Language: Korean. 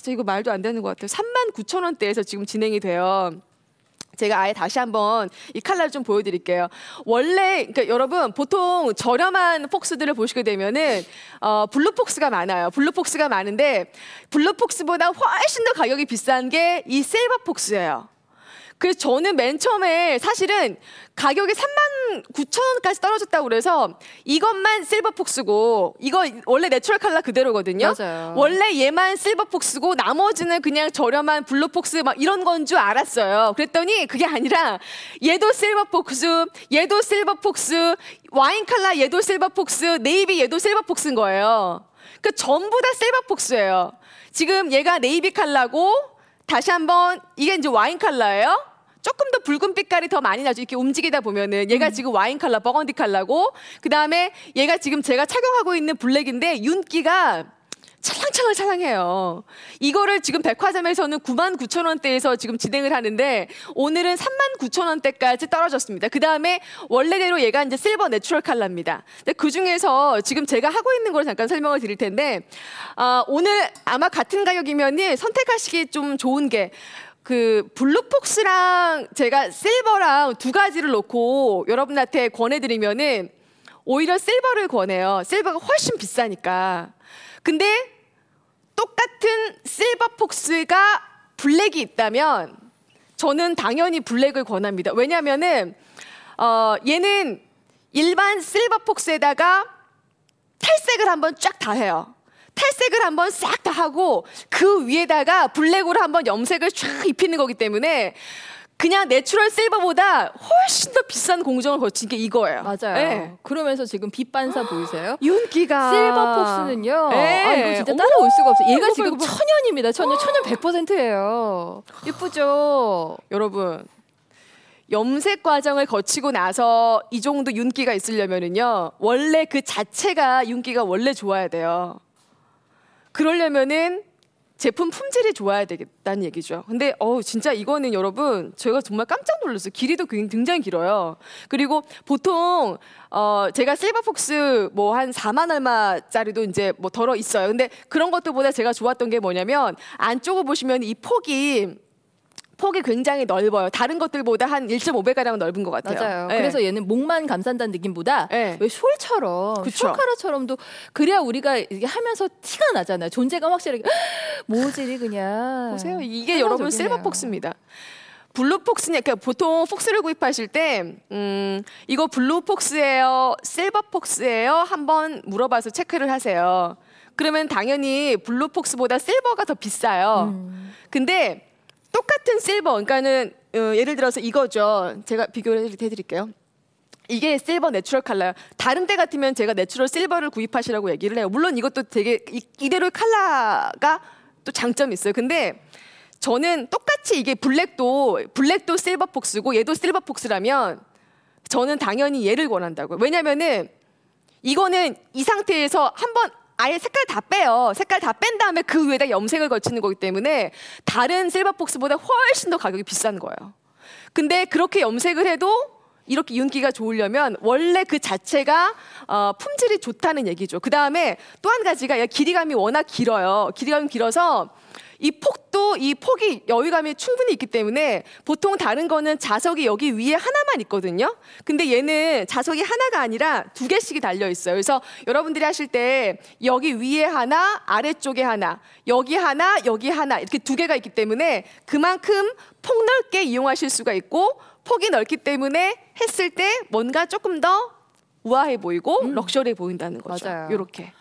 진짜 이거 말도 안 되는 것 같아요. 3만 9천 원대에서 지금 진행이 돼요. 제가 아예 다시 한번 이칼날좀 보여드릴게요. 원래 그러니까 여러분 보통 저렴한 폭스들을 보시게 되면은 어, 블루폭스가 많아요. 블루폭스가 많은데 블루폭스보다 훨씬 더 가격이 비싼 게 이 세이버폭스예요. 그래서 저는 맨 처음에 사실은 가격이 3만 9천 원까지 떨어졌다고 그래서 이것만 실버폭스고 이거 원래 내추럴 칼라 그대로거든요. 맞아요. 원래 얘만 실버폭스고 나머지는 그냥 저렴한 블루폭스 막 이런 건 줄 알았어요. 그랬더니 그게 아니라 얘도 실버폭스, 얘도 실버폭스, 와인 칼라 얘도 실버폭스, 네이비 얘도 실버폭스인 거예요. 그 전부 다 실버폭스예요. 지금 얘가 네이비 칼라고 다시 한번 이게 이제 와인 칼라예요. 조금 더 붉은 빛깔이 더 많이 나죠. 이렇게 움직이다 보면은 얘가 음. 지금 와인 칼라, 버건디 칼라고 그다음에 얘가 지금 제가 착용하고 있는 블랙인데 윤기가 찰랑찰랑찰랑해요. 이거를 지금 백화점에서는 9만 9천 원대에서 지금 진행을 하는데 오늘은 3만 9천 원대까지 떨어졌습니다. 그 다음에 원래대로 얘가 이제 실버 내추럴 칼라입니다. 근데 그 중에서 지금 제가 하고 있는 걸 잠깐 설명을 드릴 텐데 아, 오늘 아마 같은 가격이면 선택하시기 좀 좋은 게그 블루폭스랑 제가 실버랑 두 가지를 놓고 여러분한테 권해드리면은 오히려 실버를 권해요. 실버가 훨씬 비싸니까. 근데 똑같은 실버폭스가 블랙이 있다면 저는 당연히 블랙을 권합니다. 왜냐면은 어, 얘는 일반 실버폭스에다가 탈색을 한번 쫙 다 해요. 탈색을 한번 싹 다 하고 그 위에다가 블랙으로 한번 염색을 쫙 입히는 거기 때문에 그냥 내추럴 실버보다 훨씬 더 비싼 공정을 거친 게 이거예요. 맞아요. 네. 그러면서 지금 빛반사 보이세요? 윤기가 실버 폭스는요. 네. 아, 이거 진짜 따라올 수가 없어요. 얘가 지금 이거 천연입니다. 천연 천연 100%예요. 예쁘죠? 여러분. 염색 과정을 거치고 나서 이 정도 윤기가 있으려면은요. 원래 그 자체가 윤기가 원래 좋아야 돼요. 그러려면은 제품 품질이 좋아야 되겠다는 얘기죠. 근데 어 진짜 이거는 여러분 저희가 정말 깜짝 놀랐어요. 길이도 굉장히 길어요. 그리고 보통 어 제가 실버폭스 뭐 한 4만 얼마짜리도 이제 뭐 덜어 있어요. 근데 그런 것들보다 제가 좋았던 게 뭐냐면 안쪽을 보시면 이 폭이 폭이 굉장히 넓어요. 다른 것들보다 한 1.5배가량 넓은 것 같아요. 맞아요. 네. 그래서 얘는 목만 감싼다는 느낌보다 네. 왜 숄처럼 숄카라처럼도 그래야 우리가 이게 하면서 티가 나잖아요. 존재감 확실하게 모질이 그냥 보세요. 이게 여러분 실버 폭스입니다. 블루 폭스냐? 그러니까 보통 폭스를 구입하실 때, 음, 이거 블루 폭스예요, 실버 폭스예요? 한번 물어봐서 체크를 하세요. 그러면 당연히 블루 폭스보다 실버가 더 비싸요. 음. 근데 똑같은 실버, 그러니까는 어, 예를 들어서 이거죠. 제가 비교를 해드릴게요. 이게 실버 내추럴 칼라예요. 다른 때 같으면 제가 내추럴 실버를 구입하시라고 얘기를 해요. 물론 이것도 되게 이, 대로의 칼라가 또 장점이 있어요. 근데 저는 똑같이 이게 블랙도 블랙도 실버 폭스고 얘도 실버 폭스라면 저는 당연히 얘를 권한다고요. 왜냐면은 이거는 이 상태에서 한번 아예 색깔 다 빼요. 색깔 다 뺀 다음에 그 위에다 염색을 걸치는 거기 때문에 다른 실버폭스보다 훨씬 더 가격이 비싼 거예요. 근데 그렇게 염색을 해도 이렇게 윤기가 좋으려면 원래 그 자체가 어, 품질이 좋다는 얘기죠. 그 다음에 또 한 가지가 길이감이 워낙 길어요. 길이감이 길어서 이 폭도 이 폭이 여유감이 충분히 있기 때문에 보통 다른 거는 자석이 여기 위에 하나만 있거든요. 근데 얘는 자석이 하나가 아니라 두 개씩이 달려 있어요. 그래서 여러분들이 하실 때 여기 위에 하나, 아래쪽에 하나, 여기 하나, 여기 하나 이렇게 두 개가 있기 때문에 그만큼 폭넓게 이용하실 수가 있고 폭이 넓기 때문에 했을 때 뭔가 조금 더 우아해 보이고 음. 럭셔리해 보인다는 거죠. 맞아요. 이렇게.